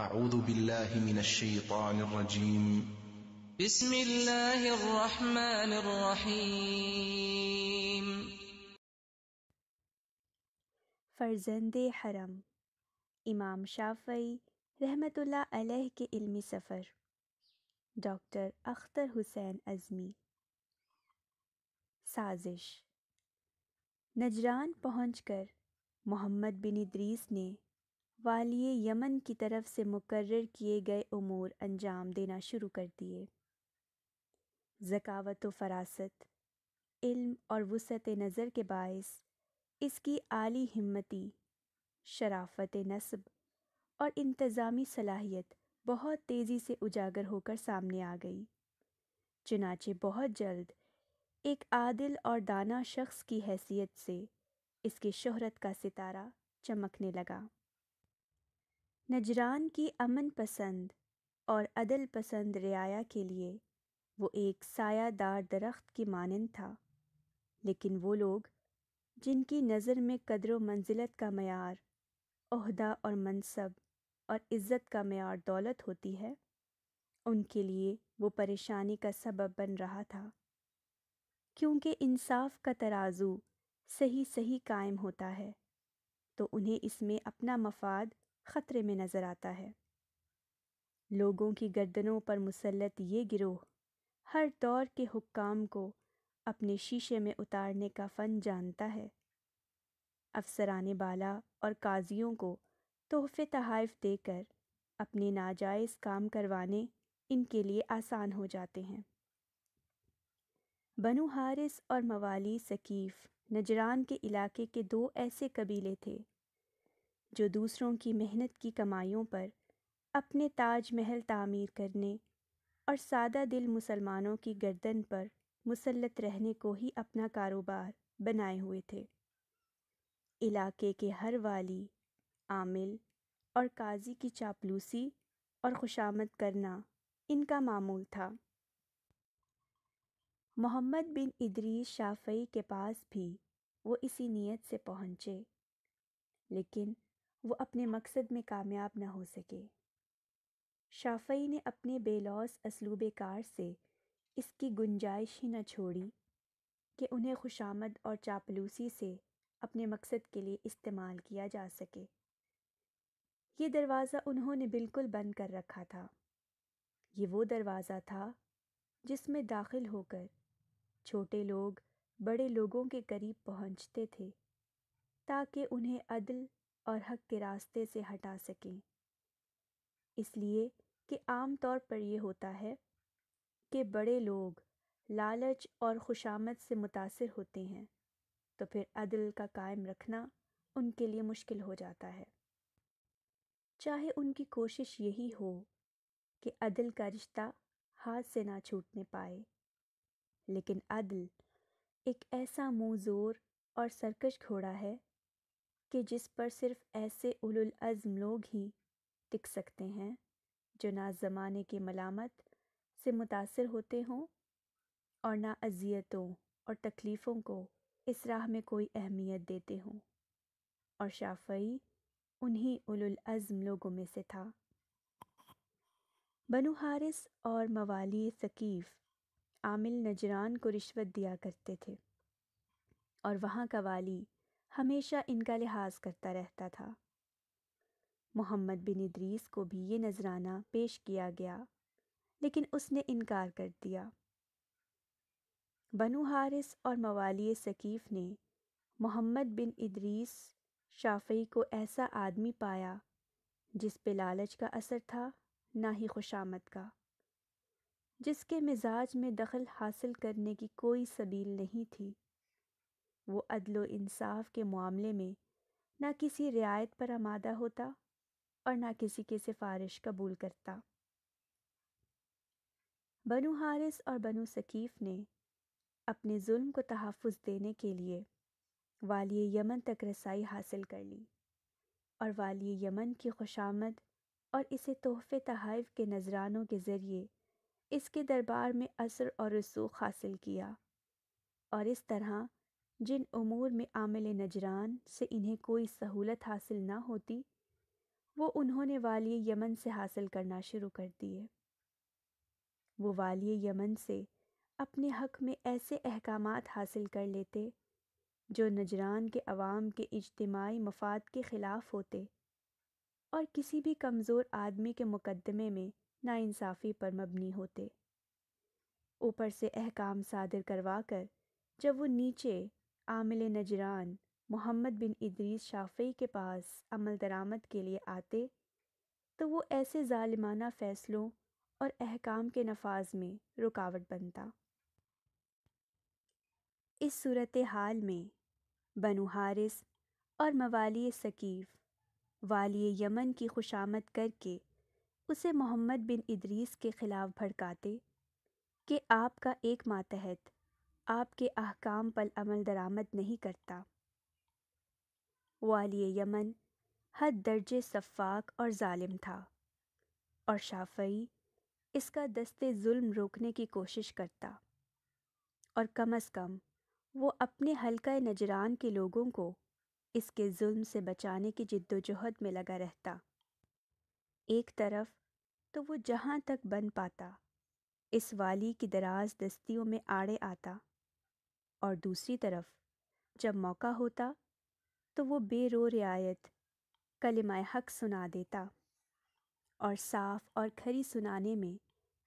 أعوذ بالله من الشيطان الرجيم بسم الله الرحمن الرحيم فرزند हरम इमाम शाफई रहमतुल्लाह अलैह के इल्मी सफ़र डॉक्टर अख्तर हुसैन अज़मी साजिश नजरान पहुंचकर मोहम्मद बिन इदरीस ने वालिए यमन की तरफ से मुकर किए गए उमूर अंजाम देना शुरू कर दिए ज़कावत फरासत इल्म और वसत नज़र के बायस इसकी आली हिम्मती शराफत नस्ब और इंतज़ामी सलाहियत बहुत तेज़ी से उजागर होकर सामने आ गई चुनाचे बहुत जल्द एक आदिल और दाना शख्स की हैसियत से इसके शहरत का सितारा चमकने लगा नजरान की अमन पसंद और अदल पसंद रियाया के लिए वो एक सायादार दरख्त की मानंद था लेकिन वो लोग जिनकी नज़र में कदर मंजिलत का मैार अहदा और मनसब और इज़्ज़त का मैार दौलत होती है उनके लिए वो परेशानी का सबब बन रहा था क्योंकि इंसाफ का तराजू सही सही कायम होता है तो उन्हें इसमें अपना मफाद ख़तरे में नज़र आता है लोगों की गर्दनों पर मुसलत ये गिरोह हर दौर के हुक्काम को अपने शीशे में उतारने का फ़न जानता है अफसरान बाला और काजियों को तोहफे तहाइफ देकर अपने नाजायज़ काम करवाने इनके लिए आसान हो जाते हैं बनु हारिस और मवाली सकीफ़ नजरान के इलाके के दो ऐसे कबीले थे जो दूसरों की मेहनत की कमाइयों पर अपने ताज महल तामीर करने और सादा दिल मुसलमानों की गर्दन पर मुसलत रहने को ही अपना कारोबार बनाए हुए थे इलाके के हर वाली आमिल और काजी की चापलूसी और खुशामद करना इनका मामूल था मोहम्मद बिन इदरी शाफई के पास भी वो इसी नीयत से पहुँचे लेकिन वो अपने मकसद में कामयाब ना हो सके शाफई ने अपने बेलौस असलूब कार से इसकी गुंजाइश ही न छोड़ी कि उन्हें खुशामद और चापलूसी से अपने मकसद के लिए इस्तेमाल किया जा सके ये दरवाज़ा उन्होंने बिल्कुल बंद कर रखा था ये वो दरवाज़ा था जिसमें दाखिल होकर छोटे लोग बड़े लोगों के करीब पहुंचते थे ताकि उन्हें अदल और हक के रास्ते से हटा सकें इसलिए कि आम तौर पर ये होता है कि बड़े लोग लालच और खुशामद से मुतासर होते हैं तो फिर अदल का कायम रखना उनके लिए मुश्किल हो जाता है चाहे उनकी कोशिश यही हो कि अदल का रिश्ता हाथ से ना छूटने पाए लेकिन अदल एक ऐसा मुँह और सरकश घोड़ा है कि जिस पर सिर्फ ऐसे उलुलज़म लोग ही टिक सकते हैं जो ना ज़माने की मलामत से मुतासर होते हों और ना अजियतों और तकलीफ़ों को इस राह में कोई अहमियत देते हों और शाफई उन्हीं उलुलज़म लोगों में से था बनु हारिस और मवाली सकीफ़ आमिल नजरान को रिश्वत दिया करते थे और वहाँ का वाली हमेशा इनका लिहाज करता रहता था मोहम्मद बिन इद्रीस को भी ये नजराना पेश किया गया लेकिन उसने इनकार कर दिया बनु हारिस और मवाली सकीफ़ ने मोहम्मद बिन इदरीस शाफई को ऐसा आदमी पाया जिस पे लालच का असर था ना ही खुशामद का जिसके मिजाज में दखल हासिल करने की कोई सबील नहीं थी वो अदलो इंसाफ के मामले में ना किसी रियायत पर आमादा होता और ना किसी की सिफारिश कबूल करता बनु हारिस और बनु सकीफ़ ने अपने जुल्म को तहफ़ देने के लिए वाली यमन तक रसाई हासिल कर ली और वाली यमन की खुशामद और इसे तोहफ़े तहाइफ के नजरानों के ज़रिए इसके दरबार में असर और रसूख हासिल किया और इस तरह जिन उमूर में आमिल नजरान से इन्हें कोई सहूलत हासिल ना होती वो उन्होंने वाली यमन से हासिल करना शुरू कर दिए वो वाली यमन से अपने हक में ऐसे अहकाम हासिल कर लेते जो नजरान के अवाम के इज्तमाही मफाद के ख़िलाफ़ होते और किसी भी कमज़ोर आदमी के मुकदमे में नाइंसाफ़ी पर मबनी होते ऊपर से अहकाम सादर करवा कर जब वो नीचे आमिल नजरान मोहम्मद बिन इदरीस शाफी के पास अमल दरामद के लिए आते तो वो ऐसे ालिमाना फ़ैसलों और अहकाम के नफाज में रुकावट बनता इस सूरत हाल में बनु हारिस और मवाली सकीफ़ वाली यमन की खुशामद करके उसे मोहम्मद बिन इदरीस के ख़िलाफ़ भड़काते कि आपका एक मातहत आपके अहकाम पर अमल दरामद नहीं करता वाली यमन हद दर्जे सफ़ाक और ालिम था और शाफई इसका दस्ते जुल्म रोकने की कोशिश करता और कम अज़ कम वो अपने हल्का नजरान के लोगों को इसके जुल्म से बचाने की जद्दोजहद में लगा रहता एक तरफ तो वो जहाँ तक बन पाता इस वाली की दराज दस्तियों में आड़े आता और दूसरी तरफ जब मौका होता तो वो बेरो रियायत कलिमाए हक सुना देता और साफ और खरी सुनाने में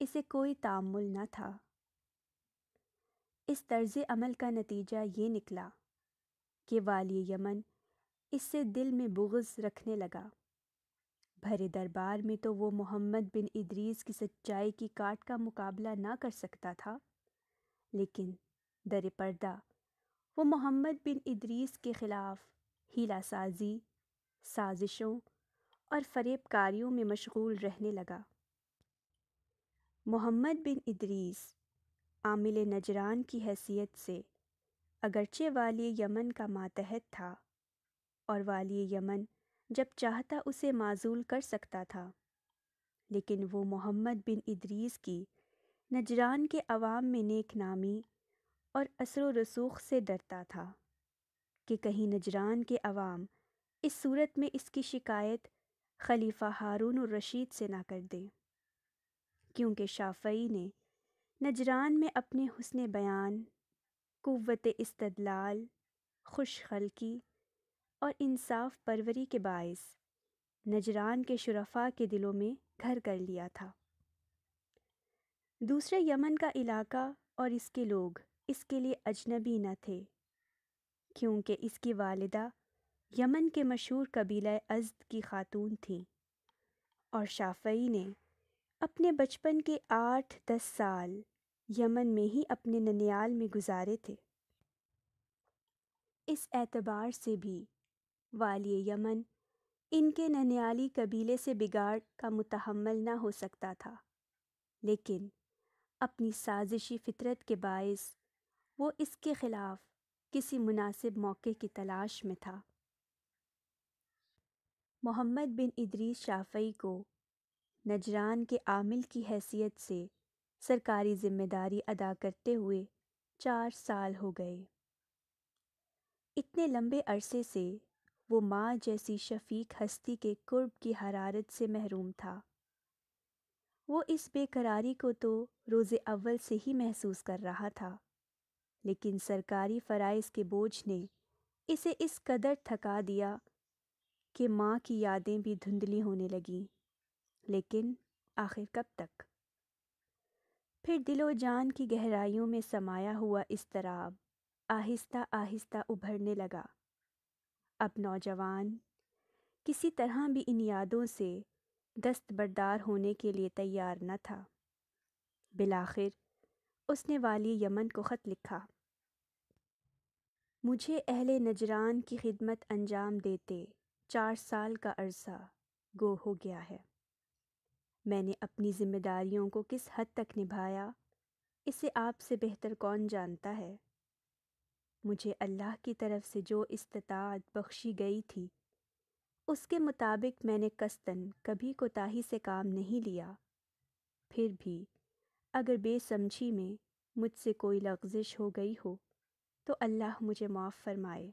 इसे कोई तामुल न था इस तर्ज अमल का नतीजा ये निकला कि वाली यमन इससे दिल में बुगज़ रखने लगा भरे दरबार में तो वो मोहम्मद बिन इदरीस की सच्चाई की काट का मुकाबला ना कर सकता था लेकिन दर पर्दा वो मोहम्मद बिन इदरीस के ख़िलाफ़ हीला साजी साजिशों और कारियों में मशगूल रहने लगा मोहम्मद बिन इदरीस आमिल नजरान की हैसियत से अगरचे वाली यमन का मातहत था और वाली यमन जब चाहता उसे माजूल कर सकता था लेकिन वो मोहम्मद बिन इदरीस की नजरान के अवाम में नेक नामी और असर रसूख से डरता था कि कहीं नजरान के अवाम इस सूरत में इसकी शिकायत खलीफा हारून और रशीद से ना कर दे क्योंकि शाफई ने नजरान में अपने हुसन बयान कुत इस्तदलाल खुशखलकी और इंसाफ परवरी के बायस नजरान के शुरफा के दिलों में घर कर लिया था दूसरे यमन का इलाका और इसके लोग इसके लिए अजनबी न थे क्योंकि इसकी वालदा यमन के मशहूर कबीला अजद की खातून थी और शाफई ने अपने बचपन के आठ दस साल यमन में ही अपने ननियाल में गुजारे थे इस एतबार से भी वाली यमन इनके ननियाली कबीले से बिगाड़ का मुतहमल ना हो सकता था लेकिन अपनी साजिशी फितरत के बायस वो इसके ख़िलाफ़ किसी मुनासिब मौके की तलाश में था मोहम्मद बिन इदरीस शाफई को नजरान के आमिल की हैसियत से सरकारी ज़िम्मेदारी अदा करते हुए चार साल हो गए इतने लंबे अरसे से वो माँ जैसी शफीक हस्ती के कुर्ब की हरारत से महरूम था वो इस बेकरारी को तो रोज़ अव्वल से ही महसूस कर रहा था लेकिन सरकारी फ़राइज़ के बोझ ने इसे इस कदर थका दिया कि माँ की यादें भी धुंधली होने लगीं लेकिन आखिर कब तक फिर दिलो जान की गहराइयों में समाया हुआ इस तराब आहिस्ता आहिस्ता उभरने लगा अब नौजवान किसी तरह भी इन यादों से दस्तबरदार होने के लिए तैयार न था बिलाखिर उसने वाली यमन को ख़त लिखा मुझे अहले नजरान की खिदमत अंजाम देते चार साल का अरसा गो हो गया है मैंने अपनी ज़िम्मेदारियों को किस हद तक निभाया इसे आपसे बेहतर कौन जानता है मुझे अल्लाह की तरफ से जो इस्तात बख्शी गई थी उसके मुताबिक मैंने कस्तन कभी कोताही से काम नहीं लिया फिर भी अगर बेसमझी में मुझसे कोई लफ्जिश हो गई हो तो अल्लाह मुझे माफ़ फरमाए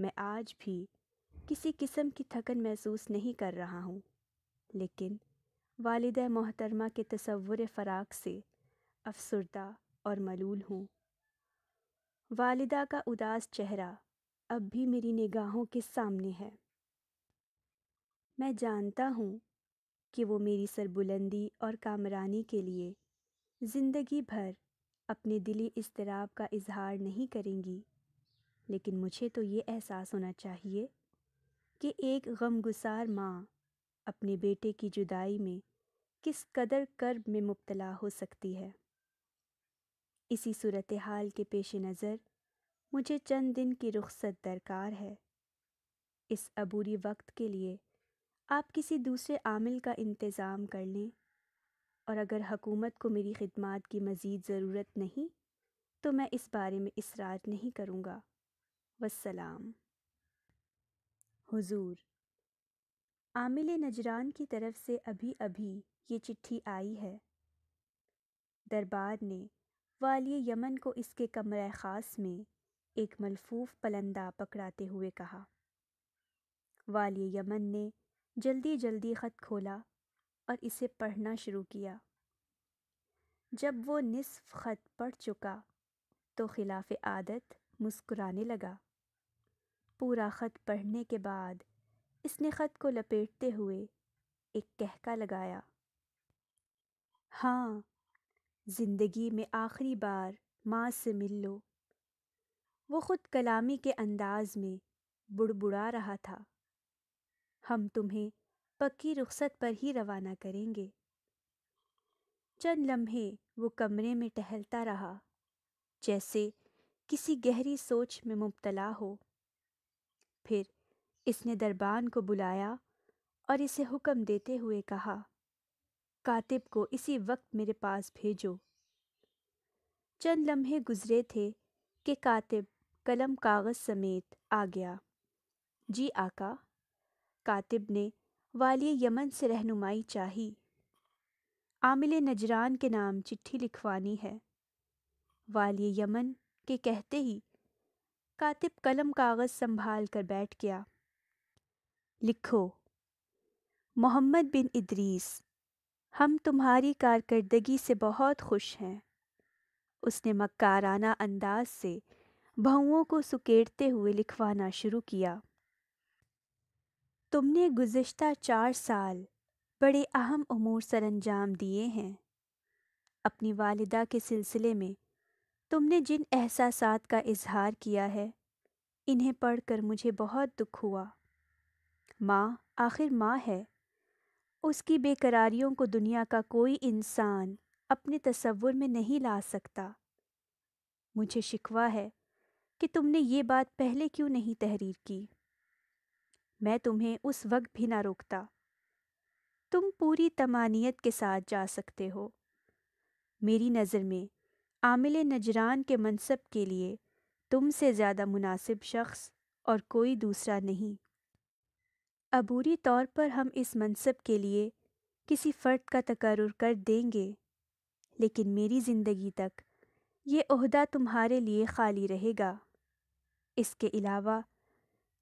मैं आज भी किसी किस्म की थकन महसूस नहीं कर रहा हूँ लेकिन वालद मोहतरमा के तस्वुर फ़राक से अफसरदा और मलूल हूँ वालदा का उदास चेहरा अब भी मेरी निगाहों के सामने है मैं जानता हूँ कि वो मेरी सरबुलंदी और कामरानी के लिए ज़िंदगी भर अपने दिली इस्तराब का इजहार नहीं करेंगी लेकिन मुझे तो ये एहसास होना चाहिए कि एक गमगुसार माँ अपने बेटे की जुदाई में किस कदर कर्ब में मुबतला हो सकती है इसी सूरत हाल के पेश नज़र मुझे चंद दिन की रुख्सत दरकार है इस अबूरी वक्त के लिए आप किसी दूसरे आमिल का इंतज़ाम कर लें और अगर हकूमत को मेरी ख़िदमत की मज़ीद ज़रूरत नहीं तो मैं इस बारे में इसरार नहीं करूँगा वसलाम हुजूर आमिल नजरान की तरफ से अभी अभी ये चिट्ठी आई है दरबार ने वाली यमन को इसके कमर ख़ास में एक मलफूफ पलंदा पकड़ाते हुए कहा वाली यमन ने जल्दी जल्दी ख़त खोला और इसे पढ़ना शुरू किया जब वो निसफ़ ख़त पढ़ चुका तो ख़िलाफ़ आदत मुस्कुराने लगा पूरा ख़त पढ़ने के बाद इसने ख़त को लपेटते हुए एक कहका लगाया हाँ ज़िंदगी में आखिरी बार माँ से मिल लो वो ख़ुद कलामी के अंदाज़ में बुड़बुड़ा रहा था हम तुम्हें पक्की रुखसत पर ही रवाना करेंगे चंद लम्हे वो कमरे में टहलता रहा जैसे किसी गहरी सोच में मुबतला हो फिर इसने दरबान को बुलाया और इसे हुक्म देते हुए कहा कातिब को इसी वक्त मेरे पास भेजो चंद लम्हे गुजरे थे कि कातिब कलम कागज़ समेत आ गया जी आका कातिब ने वाली यमन से रहनुमाई चाही आमिल नजरान के नाम चिट्ठी लिखवानी है वाली यमन के कहते ही कातिब कलम कागज़ संभाल कर बैठ गया लिखो मोहम्मद बिन इदरीस हम तुम्हारी कारकर्दगी से बहुत खुश हैं उसने मक्काराना अंदाज से भौओं को सुकेड़ते हुए लिखवाना शुरू किया तुमने गुज्त चार साल बड़े अहम अमूर अंजाम दिए हैं अपनी वालदा के सिलसिले में तुमने जिन एहसास का इजहार किया है इन्हें पढ़कर मुझे बहुत दुख हुआ माँ आखिर माँ है उसकी बेकरारियों को दुनिया का कोई इंसान अपने तस्वुर में नहीं ला सकता मुझे शिकवा है कि तुमने ये बात पहले क्यों नहीं तहरीर की मैं तुम्हें उस वक्त भी ना रोकता तुम पूरी तमानियत के साथ जा सकते हो मेरी नज़र में आमिल नजरान के मनसब के लिए तुमसे ज़्यादा मुनासिब शख्स और कोई दूसरा नहीं अबूरी तौर पर हम इस मनसब के लिए किसी फ़र्द का तकर्र कर देंगे लेकिन मेरी ज़िंदगी तक ये अहदा तुम्हारे लिए खाली रहेगा इसके अलावा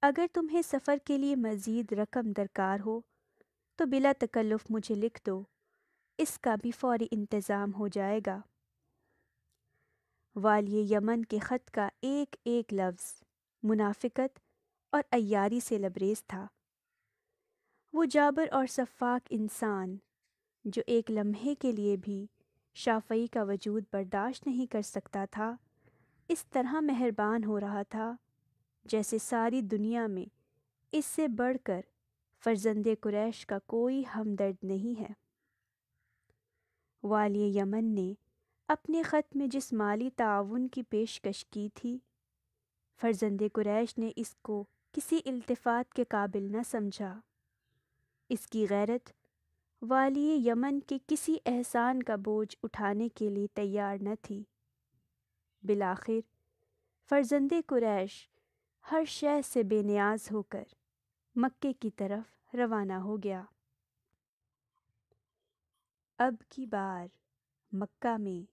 अगर तुम्हें सफ़र के लिए मज़ीद रकम दरकार हो तो बिला तकल्लुफ़ मुझे लिख दो इसका भी फौरी इंतज़ाम हो जाएगा वाली यमन के ख़त का एक एक लफ्ज़ मुनाफिकत और अयारी से लबरेज था वो जाबर और शफाक इंसान जो एक लम्हे के लिए भी शाफई का वजूद बर्दाश्त नहीं कर सकता था इस तरह मेहरबान हो रहा था जैसे सारी दुनिया में इससे बढ़कर फर्जंद कुरैश का कोई हमदर्द नहीं है वाली यमन ने अपने ख़त में जिस माली ताउन की पेशकश की थी फर्जंद कुरैश ने इसको किसी इल्तफात के काबिल न समझा इसकी गैरत वाली यमन के किसी एहसान का बोझ उठाने के लिए तैयार न थी बिलाखिर फर्जंद कुरैश हर शय से बेनियाज होकर मक्के की तरफ रवाना हो गया अब की बार मक्का में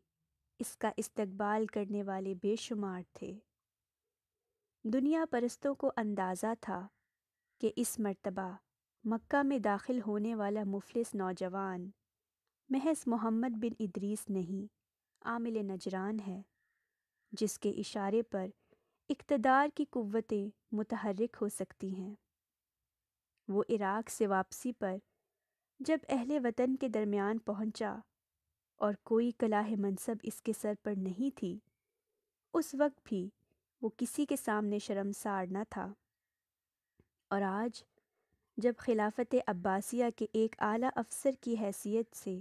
इसका इस्तकबाल करने वाले बेशुमार थे दुनिया परस्तों को अंदाज़ा था कि इस मर्तबा मक्का में दाखिल होने वाला मुफलिस नौजवान महज मोहम्मद बिन इदरीस नहीं आमिल नजरान है जिसके इशारे पर इकतदार की कुतें मुतहरक हो सकती हैं वो इराक़ से वापसी पर जब अहल वतन के दरमियान पहुंचा और कोई कलाह मनसब इसके सर पर नहीं थी उस वक्त भी वो किसी के सामने शर्मसार न था और आज जब खिलाफत अब्बासिया के एक आला अफसर की हैसियत से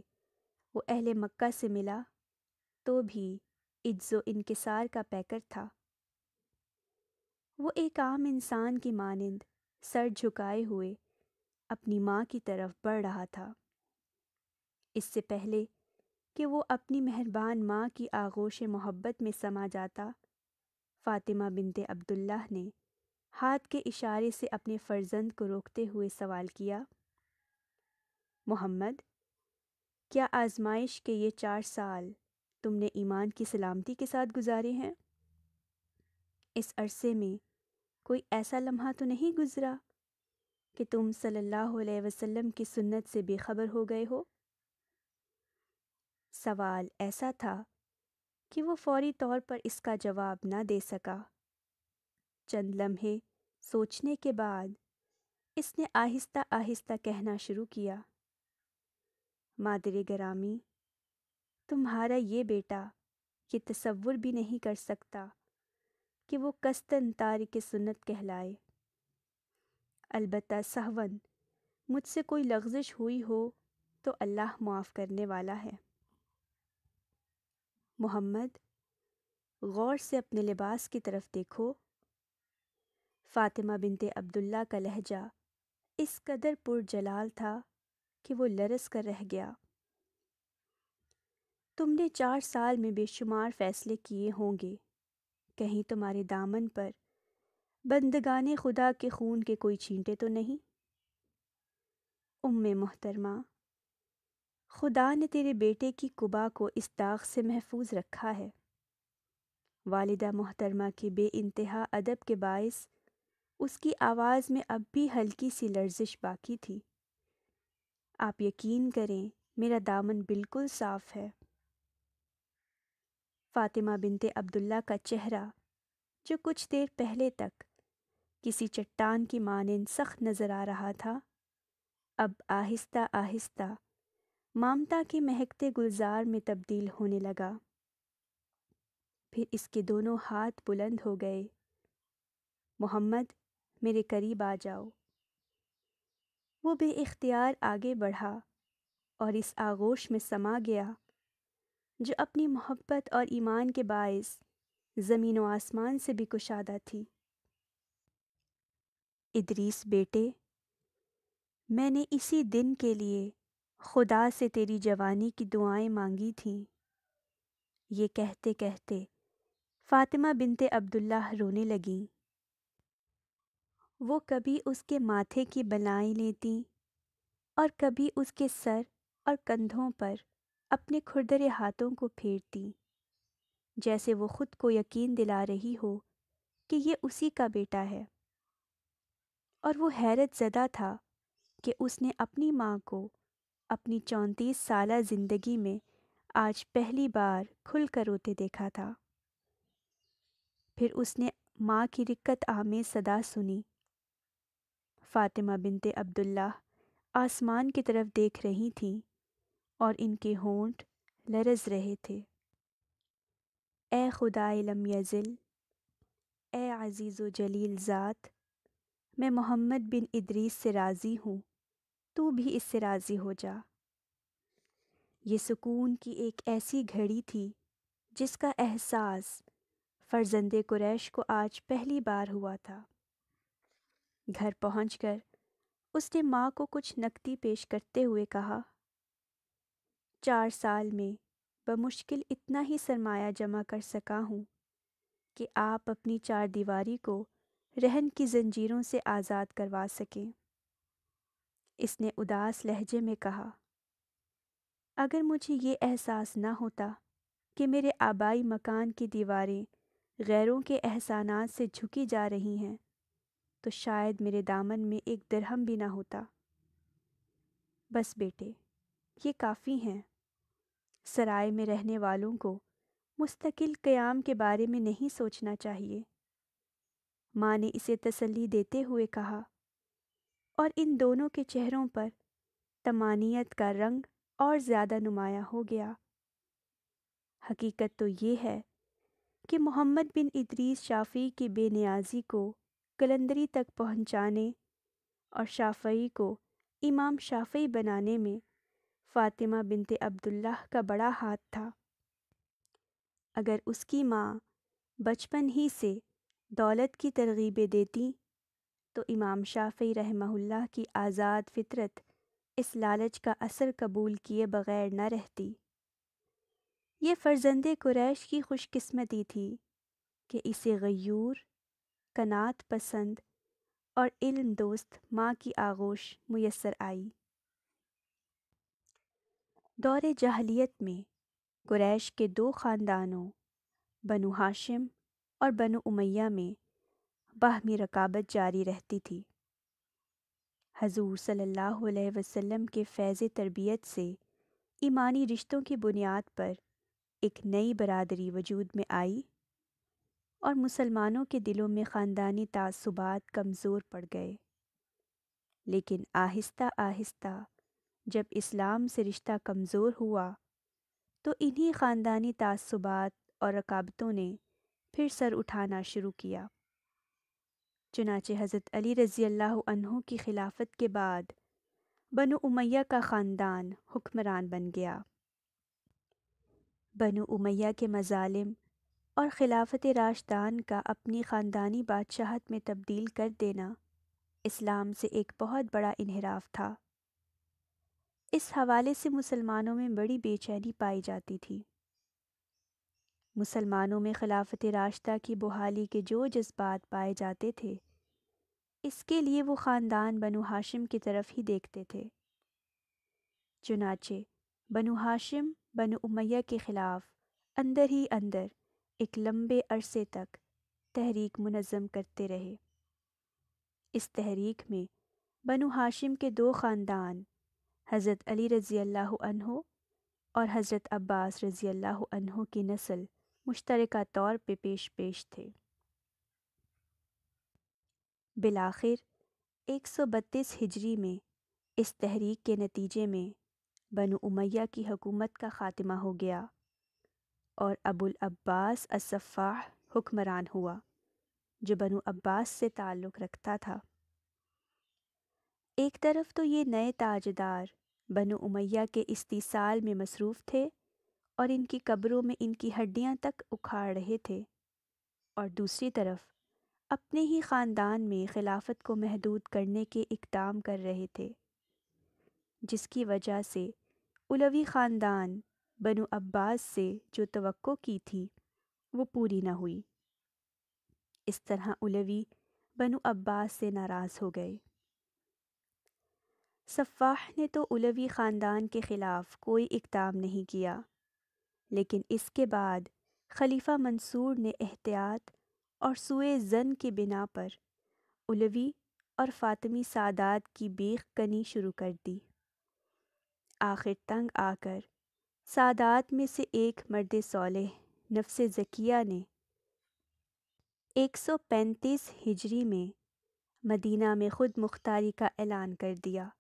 वो अहल मक्का से मिला तो भी इज्ज़ो इनकसार का पैकर था वो एक आम इंसान की मानंद सर झुकाए हुए अपनी माँ की तरफ बढ़ रहा था इससे पहले कि वो अपनी मेहरबान माँ की आगोश मोहब्बत में समा जाता फ़ातिमा बिनते अब्दुल्लाह ने हाथ के इशारे से अपने फ़र्जंद को रोकते हुए सवाल किया मोहम्मद क्या आजमाइश के ये चार साल तुमने ईमान की सलामती के साथ गुजारे हैं इस अरसे में कोई ऐसा लम्हा तो नहीं गुज़रा कि तुम सल्लल्लाहु अलैहि वसल्लम की सुन्नत से बेखबर हो गए हो सवाल ऐसा था कि वो फौरी तौर पर इसका जवाब ना दे सका चंद लम्हे सोचने के बाद इसने आहिस्ता आहिस्ता कहना शुरू किया मादरे ग्रामी तुम्हारा ये बेटा ये तस्वुर भी नहीं कर सकता कि वो कस्तन तारिक सुन्नत कहलाए अलबत् सहवन मुझसे कोई लफ्जिश हुई हो तो अल्लाह माफ़ करने वाला है मोहम्मद गौर से अपने लिबास की तरफ देखो फ़ातिमा बिनते अब्दुल्ला का लहजा इस कदर पुर जलाल था कि वो लरस कर रह गया तुमने चार साल में बेशुमार फ़ैसले किए होंगे कहीं तुम्हारे दामन पर बंदगाने खुदा के खून के कोई छींटे तो नहीं उम्म मोहतरमा खुदा ने तेरे बेटे की कुबा को इस दाग से महफूज रखा है वालिदा मोहतरमा के बे इंतहा अदब के बायस उसकी आवाज़ में अब भी हल्की सी लर्जिश बाकी थी आप यकीन करें मेरा दामन बिल्कुल साफ़ है फ़ातिमा बिनते अब्दुल्ला का चेहरा जो कुछ देर पहले तक किसी चट्टान की मानंद सख्त नज़र आ रहा था अब आहिस्ता आहिस्ता मामता के महकते गुलजार में तब्दील होने लगा फिर इसके दोनों हाथ बुलंद हो गए मोहम्मद मेरे करीब आ जाओ वो बेख्तियार आगे बढ़ा और इस आगोश में समा गया जो अपनी मोहब्बत और ईमान के बायस ज़मीन व आसमान से भी कुशादा थी इदरीस बेटे मैंने इसी दिन के लिए खुदा से तेरी जवानी की दुआएं मांगी थीं ये कहते कहते फ़ातिमा बिनते अब्दुल्ला रोने लगी वो कभी उसके माथे की बलाएं लेती और कभी उसके सर और कंधों पर अपने खुरदरे हाथों को फेर दी जैसे वो खुद को यकीन दिला रही हो कि ये उसी का बेटा है और वो हैरत ज़दा था कि उसने अपनी माँ को अपनी चौंतीस साल ज़िंदगी में आज पहली बार खुल कर रोते देखा था फिर उसने माँ की रिक्कत आमेज सदा सुनी फ़ातिमा बिनते अब्दुल्ला आसमान की तरफ देख रही थीं और इनके होंठ लरज रहे थे ए खुदा लम यज़िल ए अज़ीज़ व जलील ज़ात मैं मोहम्मद बिन इदरीस से राज़ी हूँ तू भी इससे राज़ी हो जा ये सुकून की एक ऐसी घड़ी थी जिसका एहसास फर्जंद कुरैश को आज पहली बार हुआ था घर पहुँच कर उसने माँ को कुछ नकदी पेश करते हुए कहा चार साल में बमुश्किल इतना ही सरमाया जमा कर सका हूँ कि आप अपनी चार दीवारी को रहन की जंजीरों से आज़ाद करवा सकें इसने उदास लहजे में कहा अगर मुझे ये एहसास न होता कि मेरे आबाई मकान की दीवारें गैरों के एहसानात से झुकी जा रही हैं तो शायद मेरे दामन में एक दरहम भी ना होता बस बेटे ये काफ़ी हैं सराय में रहने वालों को मुस्तकिल क़याम के बारे में नहीं सोचना चाहिए माँ ने इसे तसल्ली देते हुए कहा और इन दोनों के चेहरों पर तमानियत का रंग और ज़्यादा नुमाया हो गया हकीकत तो ये है कि मोहम्मद बिन इदरीस शाफ़ी की बेनियाजी को कलंदरी तक पहुंचाने और शाफ़ी को इमाम शाफ़ी बनाने में फ़ातिमा बिनते अब्दुल्लाह का बड़ा हाथ था अगर उसकी माँ बचपन ही से दौलत की तरगीबें देती तो इमाम शाफी रहमहुल्लाह की आज़ाद फितरत इस लालच का असर कबूल किए बग़ैर न रहती ये फ़र्ज़ंदे कुरैश की खुशकस्मती थी कि इसे गयूर कनात पसंद और इल्म दोस्त माँ की आगोश मैसर आई दौर जहलीत में कुरैश के दो ख़ानदानों बनु हाशिम और बनु उमैया में बाहमी रकाबत जारी रहती थी हजूर सल्लल्लाहु अलैहि वसल्लम के फैज़ तरबियत से ईमानी रिश्तों की बुनियाद पर एक नई बरदरी वजूद में आई और मुसलमानों के दिलों में ख़ानदानी तसुबात कमज़ोर पड़ गए लेकिन आहिस्ता आहिस्ता जब इस्लाम से रिश्ता कमज़ोर हुआ तो इन्हीं ख़ानदानी तसबात और रकाबतों ने फिर सर उठाना शुरू किया चुनाच हज़रत अली रज़ी अल्लाह की खिलाफत के बाद बनु उमैया का ख़ानदान हुक्मरान बन गया बनु उमैया के मजालिम और खिलाफत राशदान का अपनी ख़ानदानी बादशाहत में तब्दील कर देना इस्लाम से एक बहुत बड़ा इनहराफ था इस हवाले से मुसलमानों में बड़ी बेचैनी पाई जाती थी मुसलमानों में खिलाफत रास्ता की बहाली के जो जज्बात पाए जाते थे इसके लिए वो ख़ानदान बनु हाशिम की तरफ ही देखते थे चुनाचे बनु हाशिम बनु उमैया के ख़िलाफ़ अंदर ही अंदर एक लंबे अरसे तक तहरीक मुनज़म करते रहे इस तहरीक में बनु हाशिम के दो ख़ानदान हज़रत अली रज़ी अल्लाह और हज़रत अब्बास रज़ी अल्लाह की नस्ल मुश्तरक तौर पे पेश पेश थे बिलाखिर 132 हिजरी में इस तहरीक के नतीजे में बनु उमैया की हुकूमत का ख़ात्मा हो गया और अबुल अब्बास असफ़ाह हुक्मरान हुआ जो बनु अब्बास से ताल्लुक़ रखता था एक तरफ तो ये नए ताजदार बनो उमैया के इस्तीसाल में मसरूफ़ थे और इनकी कब्रों में इनकी हड्डियां तक उखाड़ रहे थे और दूसरी तरफ अपने ही ख़ानदान में खिलाफत को महदूद करने के इकदाम कर रहे थे जिसकी वजह से उलवी ख़ानदान बनो अब्बास से जो तो की थी वो पूरी ना हुई इस तरह उलवी बनो अब्बास से नाराज़ हो गए सफ़ाह ने तो उलवी ख़ानदान के ख़िलाफ़ कोई इकदाम नहीं किया लेकिन इसके बाद खलीफा मंसूर ने एहतियात और सुए जन की बिना पर उलवी और फ़ातिमी सादात की बेख कनी शुरू कर दी आखिर तंग आकर सादात में से एक मर्द सोलह नफ्स जकिया ने 135 हिजरी में मदीना में ख़ुद मुख्तारी का ऐलान कर दिया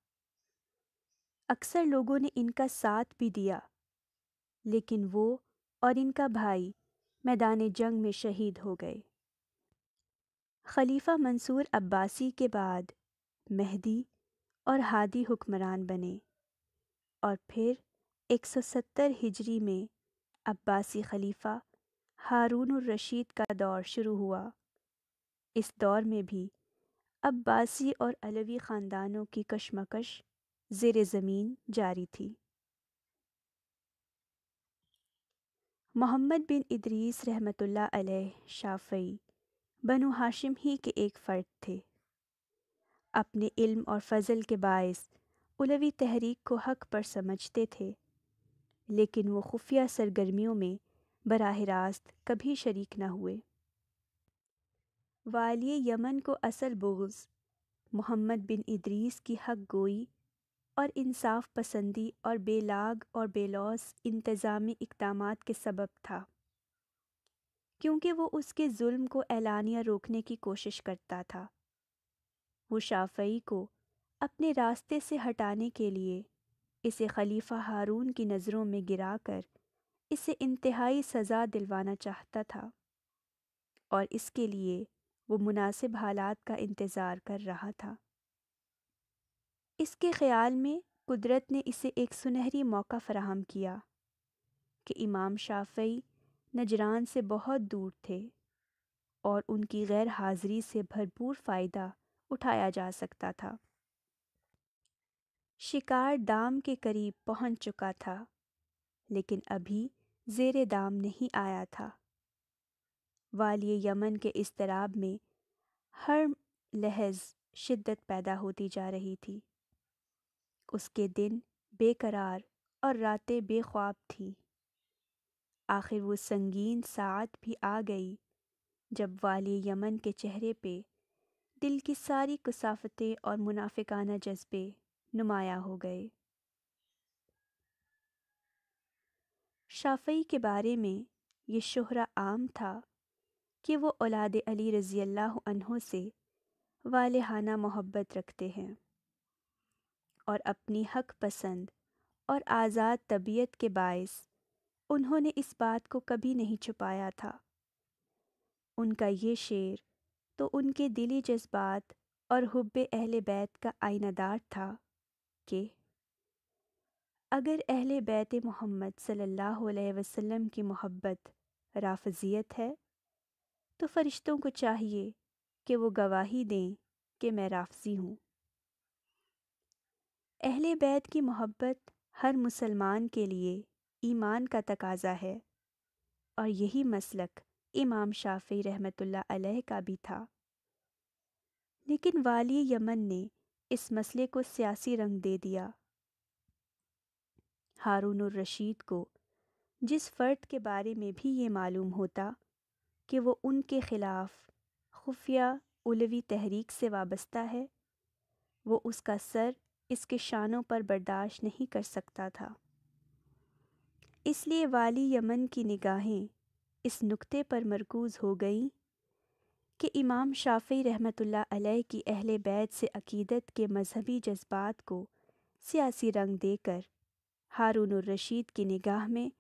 अक्सर लोगों ने इनका साथ भी दिया लेकिन वो और इनका भाई मैदान जंग में शहीद हो गए खलीफा मंसूर अब्बासी के बाद मेहदी और हादी हुक्मरान बने और फिर 170 हिजरी में अब्बासी खलीफा हारून रशीद का दौर शुरू हुआ इस दौर में भी अब्बासी और अलवी ख़ानदानों की कशमकश जेर ज़मीन जारी थी मोहम्मद बिन इदरीस रहमतुल्लाह अलैह शाफ़ई बनु हाशिम ही के एक फ़र्द थे अपने इल्म और फजल के बायस उलवी तहरीक को हक पर समझते थे लेकिन वो खुफिया सरगर्मियों में बराह रास्त कभी शरीक न हुए वाली यमन को असल बोग्स मोहम्मद बिन इदरीस की हक गोई और इंसाफ पसंदी और बेलाग और बेलौस इंतज़ामी इकदाम के सबब था क्योंकि वो उसके जुल्म को एलानिया रोकने की कोशिश करता था वो शाफई को अपने रास्ते से हटाने के लिए इसे खलीफा हारून की नज़रों में गिराकर इसे इंतहाई सज़ा दिलवाना चाहता था और इसके लिए वो मुनासिब हालात का इंतज़ार कर रहा था इसके ख़्याल में कुदरत ने इसे एक सुनहरी मौका फ़राहम किया कि इमाम शाफई नजरान से बहुत दूर थे और उनकी गैर हाज़िरी से भरपूर फ़ायदा उठाया जा सकता था शिकार दाम के करीब पहुंच चुका था लेकिन अभी जेर दाम नहीं आया था वाली यमन के इसतराब में हर लहज शिद्दत पैदा होती जा रही थी उसके दिन बेकरार और रातें बेख्वाब थीं आखिर वो संगीन साथ भी आ गई जब वाली यमन के चेहरे पे दिल की सारी कसाफतें और मुनाफिकाना जज्बे नुमाया हो गए शाफई के बारे में ये शोहरा आम था कि वो औलाद अली रज़ी अल्लाह से वालहाना मोहब्बत रखते हैं और अपनी हक पसंद और आज़ाद तबीयत के बायस उन्होंने इस बात को कभी नहीं छुपाया था उनका ये शेर तो उनके दिली जज्बात और हुब्बे अहल बैत का आइनादार था कि अगर अहल बैत मोहम्मद सल्लल्लाहु अलैहि वसल्लम की मोहब्बत राफजियत है तो फ़रिश्तों को चाहिए कि वो गवाही दें कि मैं राफजी हूँ अहले बैत की मोहब्बत हर मुसलमान के लिए ईमान का तकाजा है और यही मसलक इमाम शाफी रहमतुल्लाह अलैह का भी था लेकिन वाली यमन ने इस मसले को सियासी रंग दे दिया हारून और रशीद को जिस फ़र्द के बारे में भी ये मालूम होता कि वो उनके ख़िलाफ़ खुफिया उलवी तहरीक से वाबस्ता है वो उसका सर इसके शानों पर बर्दाश्त नहीं कर सकता था इसलिए वाली यमन की निगाहें इस नुक्ते पर मरकूज़ हो गईं कि इमाम शाफी रहमत अलैह की अहल बैत से अकीदत के मजहबी जज्बात को सियासी रंग देकर हारून रशीद की निगाह में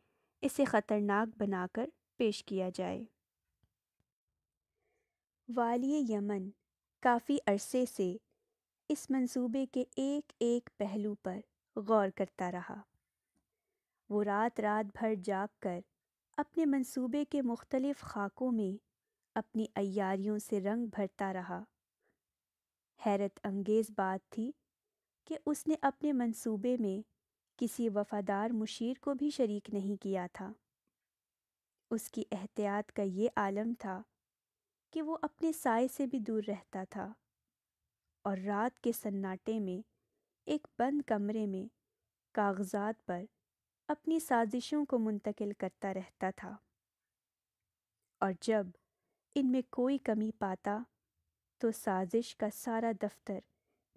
इसे ख़तरनाक बनाकर पेश किया जाए वाली यमन काफ़ी अरसे से इस मंसूबे के एक एक पहलू पर गौर करता रहा वो रात रात भर जाग कर अपने मंसूबे के मुख्तलिफ़ खाकों में अपनी अयारियों से रंग भरता रहा हैरत अंगेज़ बात थी कि उसने अपने मंसूबे में किसी वफादार मुशीर को भी शरीक नहीं किया था उसकी एहतियात का ये आलम था कि वो अपने साय से भी दूर रहता था और रात के सन्नाटे में एक बंद कमरे में कागजात पर अपनी साजिशों को मुंतकिल करता रहता था और जब इनमें कोई कमी पाता तो साजिश का सारा दफ्तर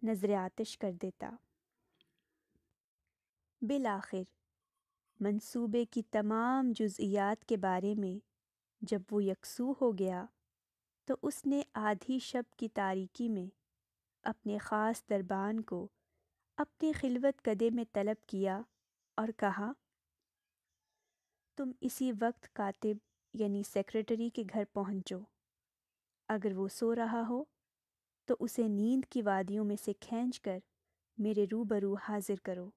नजर आतिश कर देता बिल आखिर मनसूबे की तमाम जुजियात के बारे में जब वो यकसू हो गया तो उसने आधी शब की तारीकी में अपने ख़ास दरबान को अपने खिलवत कदे में तलब किया और कहा तुम इसी वक्त कातिब यानी सेक्रेटरी के घर पहुंचो अगर वो सो रहा हो तो उसे नींद की वादियों में से खींच कर मेरे रूबरू हाजिर करो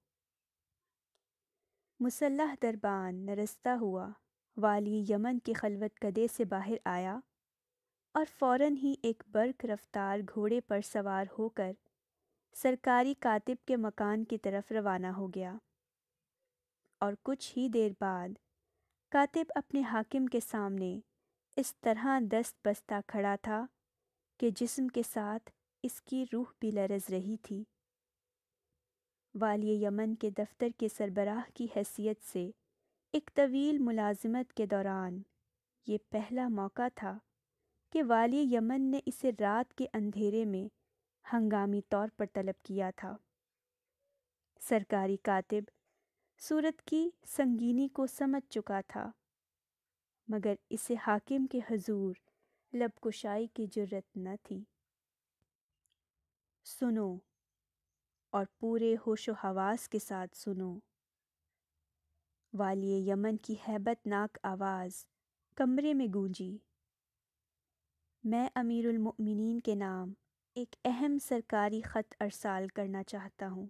मुसल्ह दरबान नरसता हुआ वाली यमन के खलवत कदे से बाहर आया और फौरन ही एक बर्क रफ्तार घोड़े पर सवार होकर सरकारी कातिब के मकान की तरफ रवाना हो गया और कुछ ही देर बाद कातिब अपने हाकिम के सामने इस तरह दस्त बस्ता खड़ा था कि जिस्म के साथ इसकी रूह भी लरज रही थी वाली यमन के दफ्तर के सरबराह की हैसियत से एक तवील मुलाजमत के दौरान ये पहला मौका था कि वाली यमन ने इसे रात के अंधेरे में हंगामी तौर पर तलब किया था सरकारी कातिब सूरत की संगीनी को समझ चुका था मगर इसे हाकिम के हजूर लबकुशाई की जरूरत न थी सुनो और पूरे होश हवास के साथ सुनो वालिय यमन की हैबतनाक आवाज़ कमरे में गूंजी मैं अमीरमिन के नाम एक अहम सरकारी ख़त अरसाल करना चाहता हूँ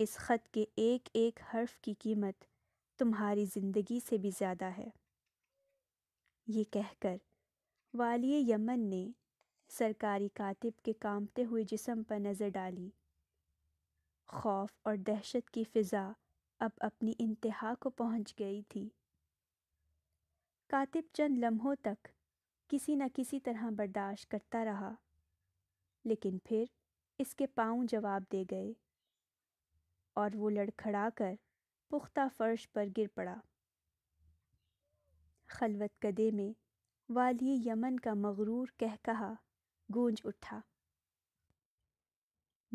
इस ख़त के एक एक हर्फ की कीमत तुम्हारी ज़िंदगी से भी ज़्यादा है ये कहकर वाली यमन ने सरकारी कातिब के कामते हुए जिसम पर नज़र डाली खौफ और दहशत की फ़िज़ा अब अपनी इंतहा को पहुँच गई थी कातिब चंद लम्हों तक किसी न किसी तरह बर्दाश्त करता रहा लेकिन फिर इसके पाँव जवाब दे गए और वो लड़खड़ा कर पुख्ता फर्श पर गिर पड़ा खलवत कदे में वाली यमन का मगरूर कह कहा गूंज उठा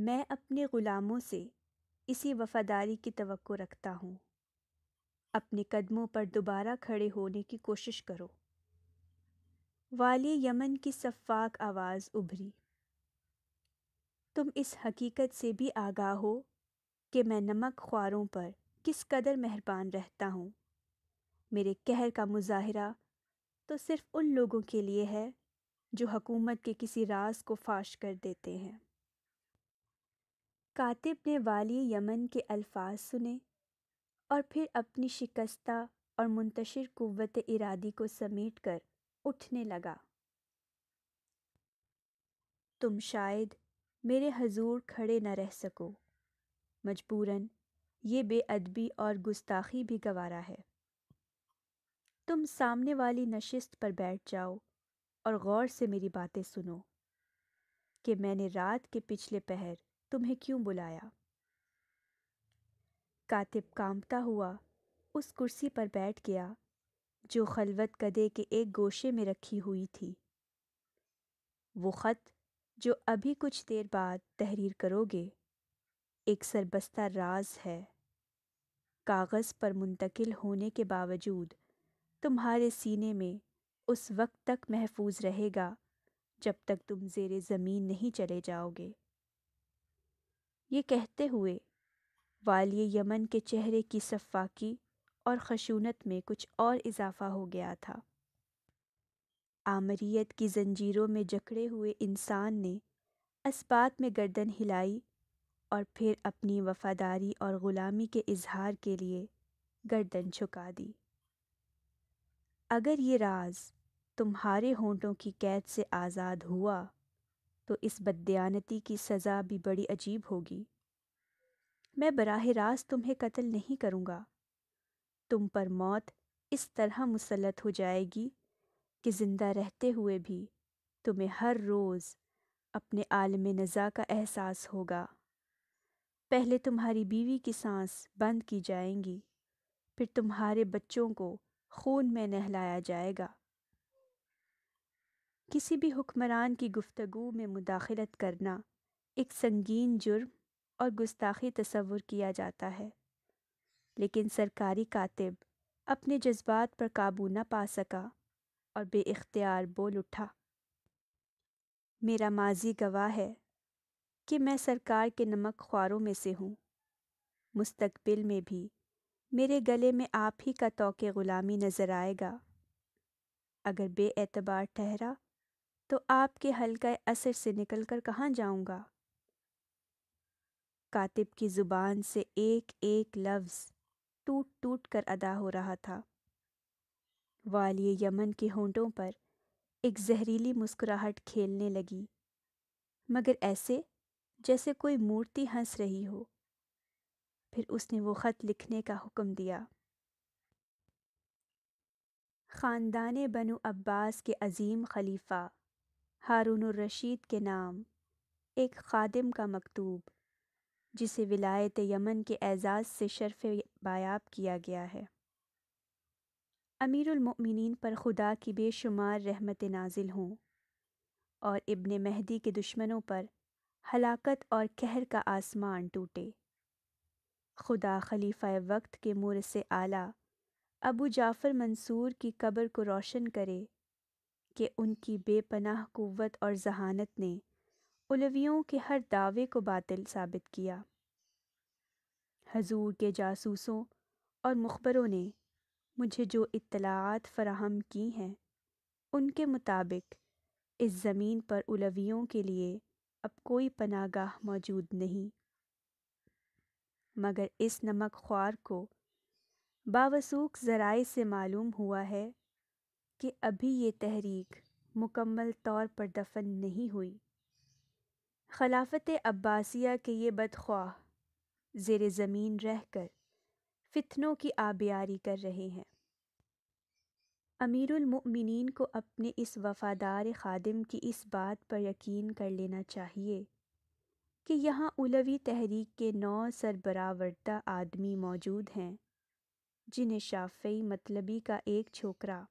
मैं अपने ग़ुलामों से इसी वफादारी की तवक्को रखता हूँ अपने कदमों पर दोबारा खड़े होने की कोशिश करो वाली यमन की सफ़ाक आवाज़ उभरी तुम इस हकीकत से भी आगाह हो कि मैं नमक ख्वारों पर किस कदर मेहरबान रहता हूँ मेरे कहर का मुजाहरा तो सिर्फ़ उन लोगों के लिए है जो हकूमत के किसी राज को फाश कर देते हैं कातिब ने वाली यमन के अल्फाज सुने और फिर अपनी शिकस्ता और मुंतशिर कुत इरादी को समेट कर उठने लगा तुम शायद मेरे हजूर खड़े न रह सको मजबूरन ये बेअदबी और गुस्ताखी भी गवारा है तुम सामने वाली नशिस्त पर बैठ जाओ और गौर से मेरी बातें सुनो कि मैंने रात के पिछले पहर तुम्हें क्यों बुलाया कातिब कामता हुआ उस कुर्सी पर बैठ गया जो खलवत कदे के एक गोशे में रखी हुई थी वो ख़त जो अभी कुछ देर बाद तहरीर करोगे एक सरबस्ता राज है कागज़ पर मुंतकिल होने के बावजूद तुम्हारे सीने में उस वक्त तक महफूज रहेगा जब तक तुम जेर ज़मीन नहीं चले जाओगे ये कहते हुए वाली यमन के चेहरे की सफ़ाकी और खशूनत में कुछ और इजाफा हो गया था आमरीत की जंजीरों में जकड़े हुए इंसान ने इस्बात में गर्दन हिलाई और फिर अपनी वफादारी और ग़ुलामी के इजहार के लिए गर्दन झुका दी अगर ये राज तुम्हारे होंठों की कैद से आज़ाद हुआ तो इस बदयानती की सज़ा भी बड़ी अजीब होगी मैं बराह रास्त तुम्हें कत्ल नहीं करूँगा तुम पर मौत इस तरह मुसलत हो जाएगी कि ज़िंदा रहते हुए भी तुम्हें हर रोज़ अपने आलम नज़ा का एहसास होगा पहले तुम्हारी बीवी की सांस बंद की जाएंगी फिर तुम्हारे बच्चों को खून में नहलाया जाएगा किसी भी हुक्मरान की गुफ्तगु में मुदाखलत करना एक संगीन जुर्म और गुस्ताखी तस्वुर किया जाता है लेकिन सरकारी कातिब अपने जज्बात पर काबू न पा सका और बेख्तियार बोल उठा मेरा माजी गवाह है कि मैं सरकार के नमक ख्वारों में से हूँ मुस्तकबिल में भी मेरे गले में आप ही का तोक़ ग़ुलामी नज़र आएगा अगर बेएतबार ठहरा तो आपके हल्का असर से निकल कर कहाँ जाऊँगा कातिब की ज़ुबान से एक एक लफ्ज़ टूट टूट कर अदा हो रहा था वालिय यमन के होंठों पर एक जहरीली मुस्कुराहट खेलने लगी मगर ऐसे जैसे कोई मूर्ति हंस रही हो फिर उसने वो ख़त लिखने का हुक्म दिया ख़ानदान बनु अब्बास के अज़ीम खलीफ़ा हारून रशीद के नाम एक खादिम का मकतूब जिसे विलायत यमन के एज़ाज़ से शर्फ बायाब किया गया है अमीरमिन पर खुदा की बेशुमार रहमत नाजिल हों और इब्ने महदी के दुश्मनों पर हलाकत और कहर का आसमान टूटे खुदा खलीफा वक्त के मुर से आला अबू जाफ़र मंसूर की कब्र को रोशन करे कि उनकी बेपनाह कुवत और जहानत ने उलवियों के हर दावे को बातिल साबित किया हजूर के जासूसों और मुखबरों ने मुझे जो इत्तलाआत फ़राहम की हैं उनके मुताबिक इस ज़मीन पर उलवियों के लिए अब कोई पनागाह गाह मौजूद नहीं मगर इस नमक ख्वार को बावसूख ज़राए से मालूम हुआ है कि अभी ये तहरीक मुकम्मल तौर पर दफन नहीं हुई खलाफत अब्बासिया के ये बदख्वाह ज़ेर ज़मीन रहकर फितनों की आबियारी कर रहे हैं अमीरमिन को अपने इस वफ़ादार खादिम की इस बात पर यकीन कर लेना चाहिए कि यहाँ उलवी तहरीक के नौ सरबरावर्दा आदमी मौजूद हैं जिन्हें शाफी मतलबी का एक छोकरा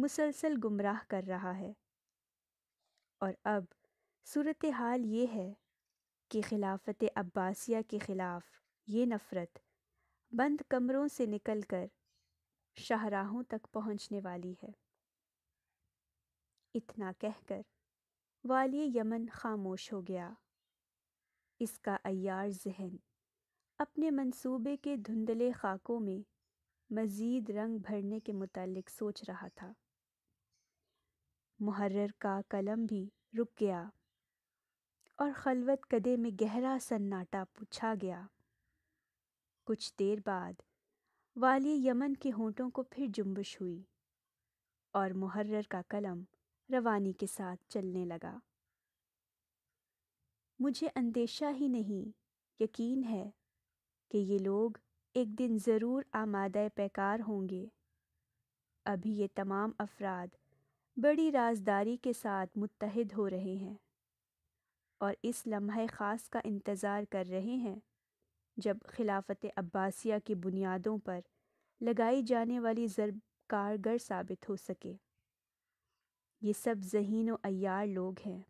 मुसलसल गुमराह कर रहा है और अब सूरत हाल ये है कि खिलाफत अब्बासिया के ख़िलाफ़ ये नफ़रत बंद कमरों से निकलकर शाहराहों तक पहुंचने वाली है इतना कहकर वाली यमन खामोश हो गया इसका अयार जहन अपने मंसूबे के धुंधले खाकों में मज़ीद रंग भरने के मुतालिक सोच रहा था मुहर्र का कलम भी रुक गया और खलवत कदे में गहरा सन्नाटा पूछा गया कुछ देर बाद वाली यमन के होंठों को फिर जुम्बश हुई और मुहर्र का कलम रवानी के साथ चलने लगा मुझे अंदेशा ही नहीं यकीन है कि ये लोग एक दिन ज़रूर आमादा पैकार होंगे अभी ये तमाम अफराद बड़ी राजदारी के साथ मुतहद हो रहे हैं और इस लम्हे ख़ास का इंतज़ार कर रहे हैं जब खिलाफत अब्बासिया की बुनियादों पर लगाई जाने वाली ज़रब कारगर साबित हो सके ये सब जहीन व अयार लोग हैं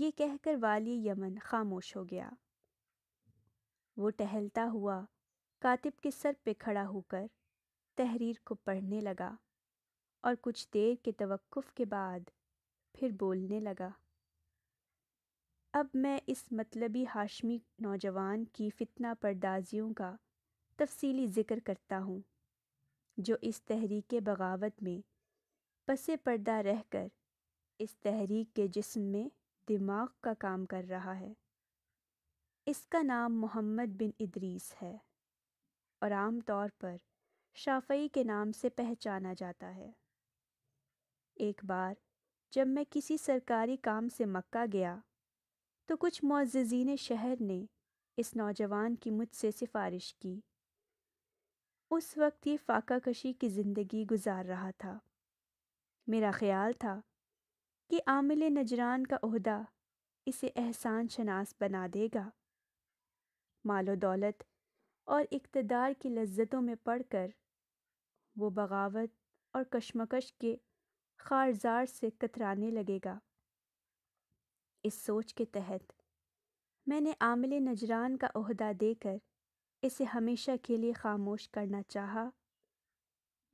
ये कहकर वाली यमन खामोश हो गया वो टहलता हुआ कातिब के सर पे खड़ा होकर तहरीर को पढ़ने लगा और कुछ देर के तवक़ के बाद फिर बोलने लगा अब मैं इस मतलबी हाशमी नौजवान की फितना परदाजियों का तफसीली ज़िक्र करता हूँ जो इस तहरीक बगावत में पसे पर्दा रह कर इस तहरीक के जिस्म में दिमाग का काम कर रहा है इसका नाम मोहम्मद बिन इदरीस है और आम तौर पर शाफई के नाम से पहचाना जाता है एक बार जब मैं किसी सरकारी काम से मक्का गया तो कुछ मोजीन शहर ने इस नौजवान की मुझसे सिफारिश की उस वक्त ये फाका कशी की ज़िंदगी गुजार रहा था मेरा ख्याल था कि आमिल नजरान का अहदा इसे एहसान शनास बना देगा मालो दौलत और इकतदार की लज्जतों में पढ़कर वो बगावत और कशमकश के खारजार से कतराने लगेगा इस सोच के तहत मैंने आमले नजरान का अहदा देकर इसे हमेशा के लिए खामोश करना चाहा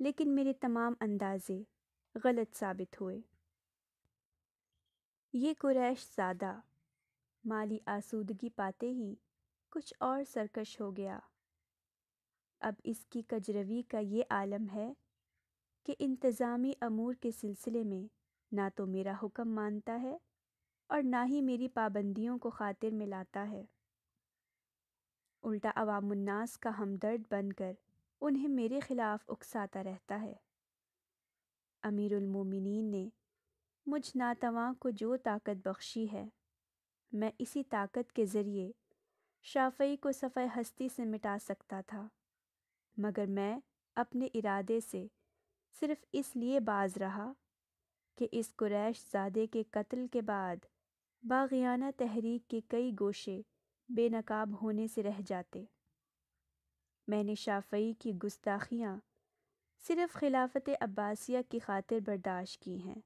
लेकिन मेरे तमाम अंदाज़े गलत साबित हुए ये कुरैश ज़्यादा माली आसूदगी पाते ही कुछ और सरकश हो गया अब इसकी कजरवी का ये आलम है कि इंतज़ामी अमूर के सिलसिले में ना तो मेरा हुक्म मानता है और ना ही मेरी पाबंदियों को खातिर में लाता है उल्टा अवामन्नास का हमदर्द बनकर उन्हें मेरे ख़िलाफ़ उकसाता रहता है अमीरमिन ने मुझ नातवा को जो ताकत बख्शी है मैं इसी ताकत के ज़रिए शाफई को सफ़े हस्ती से मिटा सकता था मगर मैं अपने इरादे से सिर्फ़ इसलिए बाज रहा कि इस कुरैश ज़ादे के कत्ल के बाद बाग़ियाना तहरीक के कई गोशे बेनकाब होने से रह जाते मैंने शाफई की गुस्ताखियाँ सिर्फ़ खिलाफत अब्बासिया की खातिर बर्दाश्त की हैं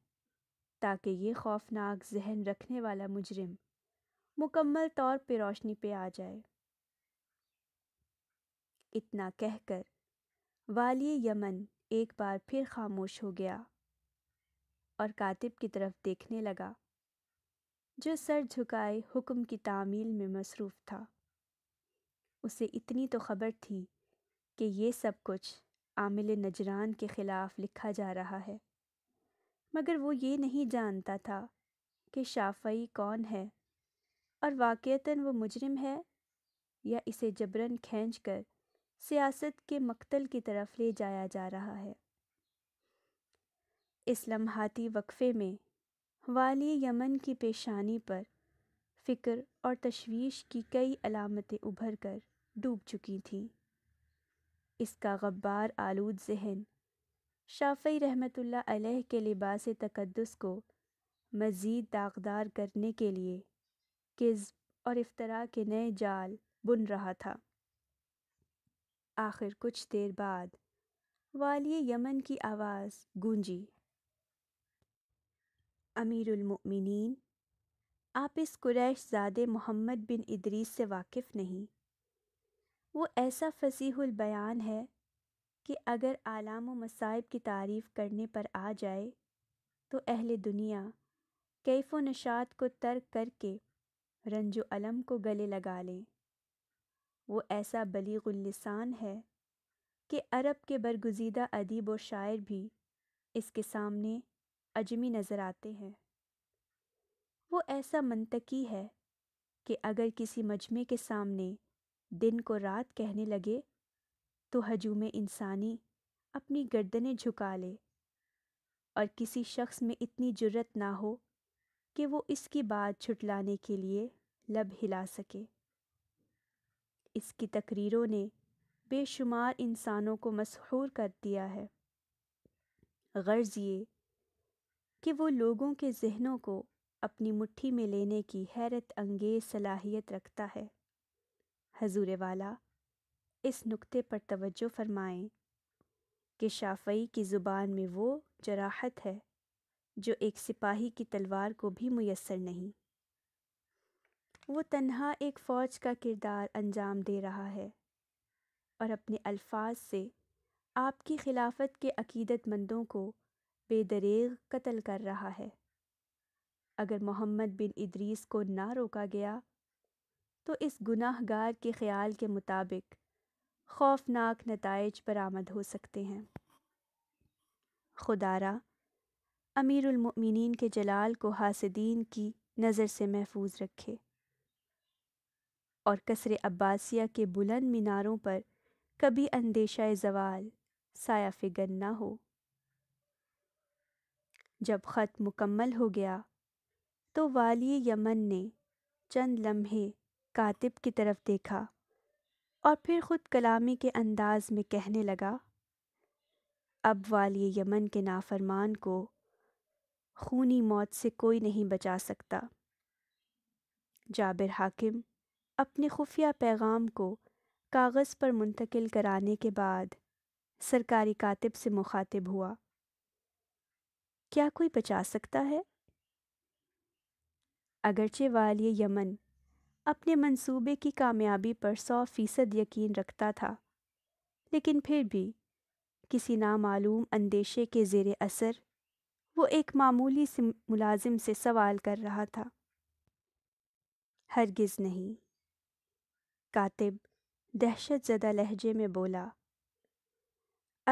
ताकि ये खौफनाक जहन रखने वाला मुजरिम मुकम्मल तौर पर रोशनी पे आ जाए इतना कहकर वाली यमन एक बार फिर खामोश हो गया और कातिब की तरफ देखने लगा जो सर झुकाए हुक्म की तामील में मसरूफ़ था उसे इतनी तो ख़बर थी कि ये सब कुछ आमिल नजरान के ख़िलाफ़ लिखा जा रहा है मगर वो ये नहीं जानता था कि शाफई कौन है और वाक़ता वो मुजरिम है या इसे जबरन खींच कर सियासत के मकतल की तरफ ले जाया जा रहा है इस लम्हाती वक्फ़े में वाली यमन की पेशानी पर फ़िक्र और तशवीश की कई अलामतें उभर कर डूब चुकी थीं इसका गब्बार आलूद जहन शाफ़ी रहमतुल्लाह अलैह के लिबास तकद्दस को मज़ीद दागदार करने के लिए किज़ और इफ्तरा के नए जाल बुन रहा था आखिर कुछ देर बाद वाली यमन की आवाज़ गूंजी अमीरमिन आप इस कुरैश ज़ादे मोहम्मद बिन इदरीस से वाकिफ़ नहीं वो ऐसा फसीहुल बयान है कि अगर आलाम व मसाइब की तारीफ़ करने पर आ जाए तो अहल दुनिया कैफ़ नशात को तर्क करके रंजो अलम को गले लगा लें वो ऐसा बलीगुलसान है कि अरब के बरगुजीदा अदीब व शायर भी इसके सामने अजमी नज़र आते हैं वो ऐसा मनतकी है कि अगर किसी मजमे के सामने दिन को रात कहने लगे तो हजूम इंसानी अपनी गर्दनें झुका ले और किसी शख्स में इतनी जुर्रत ना हो कि वो इसकी बात छुटलाने के लिए लब हिला सके इसकी तकरीरों ने बेशुमार इंसानों को मशहूर कर दिया है गर्ज़ ये कि वो लोगों के जहनों को अपनी मुट्ठी में लेने की हैरत अंगेज सलाहियत रखता है हजूर वाला इस नुक्ते पर तवज्जो फरमाएं कि शाफई की ज़ुबान में वो जराहत है जो एक सिपाही की तलवार को भी मैसर नहीं वो तन्हा एक फ़ौज का किरदार अंजाम दे रहा है और अपने अल्फाज से आपकी खिलाफत के अकीदतमंदों को बेदरेग कत्ल कर रहा है अगर मोहम्मद बिन इदरीस को ना रोका गया तो इस गुनाहगार के ख्याल के मुताबिक खौफनाक नतज बरामद हो सकते हैं खुदारा अमीरमिन के जलाल को हासदीन की नज़र से महफूज रखे और कसर अब्बासिया के बुलंद मीनारों पर कभी अंदेशा ज़वाल साया फिगर ना हो जब ख़त मुकम्मल हो गया तो वाली यमन ने चंद लम्हे कातिब की तरफ़ देखा और फिर ख़ुद कलामी के अंदाज़ में कहने लगा अब वाली यमन के नाफरमान को खूनी मौत से कोई नहीं बचा सकता जाबिर हाकिम अपने खुफिया पैगाम को कागज़ पर मुंतकिल कराने के बाद सरकारी कातिब से मुखातिब हुआ क्या कोई बचा सकता है अगरचे वाली यमन अपने मंसूबे की कामयाबी पर सौ फीसद यकीन रखता था लेकिन फिर भी किसी नामालूम अंदेशे के ज़ेर असर वो एक मामूली से मुलाजिम से सवाल कर रहा था हरगिज़ नहीं कातिब दहशत ज़दा लहजे में बोला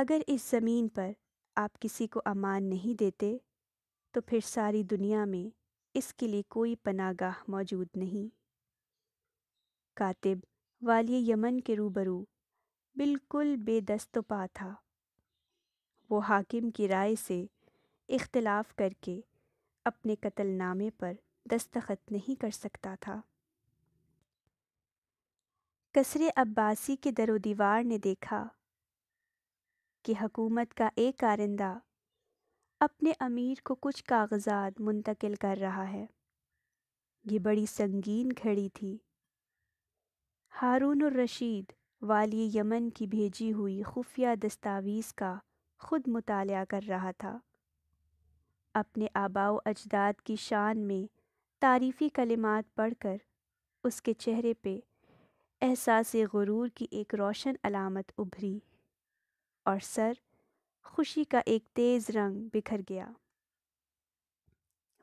अगर इस ज़मीन पर आप किसी को अमान नहीं देते तो फिर सारी दुनिया में इसके लिए कोई पनागाह मौजूद नहीं कातिब वाली यमन के रूबरू बिल्कुल बेदस्तपा था वो हाकिम की राय से इख्तलाफ करके अपने कत्लनामे पर दस्तखत नहीं कर सकता था कसरे अब्बासी के दरो दीवार ने देखा की हकूमत का एक कारिंदा अपने अमीर को कुछ कागजात मुंतकिल कर रहा है ये बड़ी संगीन घड़ी थी हारून और रशीद वाली यमन की भेजी हुई खुफिया दस्तावीज़ का खुद मुताल कर रहा था अपने आबाओ अजदाद की शान में तारीफ़ी कलिमात पढ़कर उसके चेहरे पे एहसास गुरूर की एक रोशन अलामत उभरी और सर खुशी का एक तेज़ रंग बिखर गया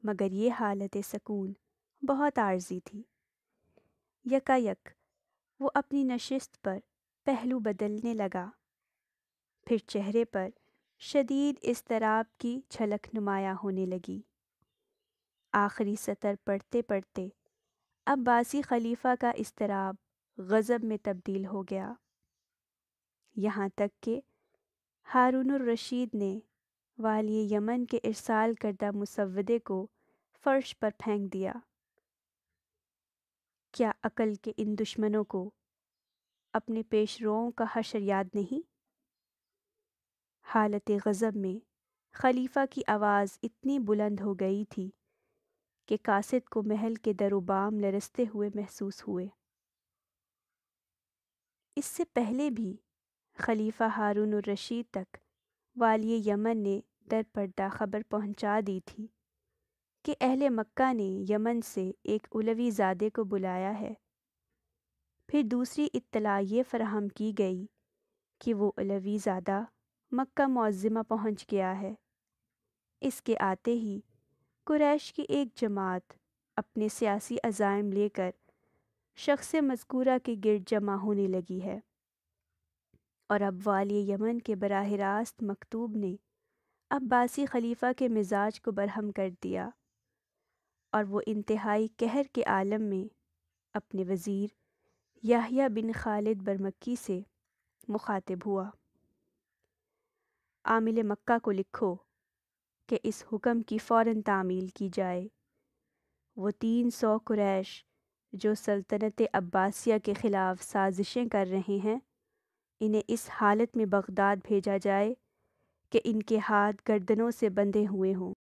मगर ये हालत सकून बहुत आर्जी थी यकायक वो अपनी नशिस्त पर पहलू बदलने लगा फिर चेहरे पर शदीद इसतराब की झलक नुमाया होने लगी आखिरी सतर पढ़ते पढ़ते अब्बासी खलीफा का इसतराब गज़ब में तब्दील हो गया यहाँ तक कि हारून रशीद ने वाली यमन के इरसाल करदा मुसवदे को फ़र्श पर फेंक दिया क्या अकल के इन दुश्मनों को अपने पेशरों का हशर याद नहीं हालत गज़ब में खलीफा की आवाज़ इतनी बुलंद हो गई थी कि कासिद को महल के दरोबाम लरसते हुए महसूस हुए इससे पहले भी खलीफा हारून रशीद तक वाली यमन ने दरपर्दा खबर पहुंचा दी थी कि अहल मक्का ने यमन से एक उलवी ज़ादे को बुलाया है फिर दूसरी इत्तला ये फराहम की गई कि वो उलवी ज़ादा मक्का मुज़मा पहुंच गया है इसके आते ही कुरैश की एक जमात अपने सियासी अज़ाइम लेकर शख्स मजकूरा के गिरद जमा होने लगी है और अब वाली यमन के बराह रास्त मकतूब ने अब्बासी खलीफा के मिजाज को बरहम कर दिया और वो इंतहाई कहर के आलम में अपने वज़ीर याहिया बिन खालिद बरमक्की से मुखातिब हुआ आमिल मक्का को लिखो कि इस हुक्म की फ़ौर तामील की जाए वो तीन सौ कुरैश जो सल्तनत अब्बासिया के ख़िलाफ़ साजिशें कर रहे हैं इन्हें इस हालत में बगदाद भेजा जाए कि इनके हाथ गर्दनों से बंधे हुए हों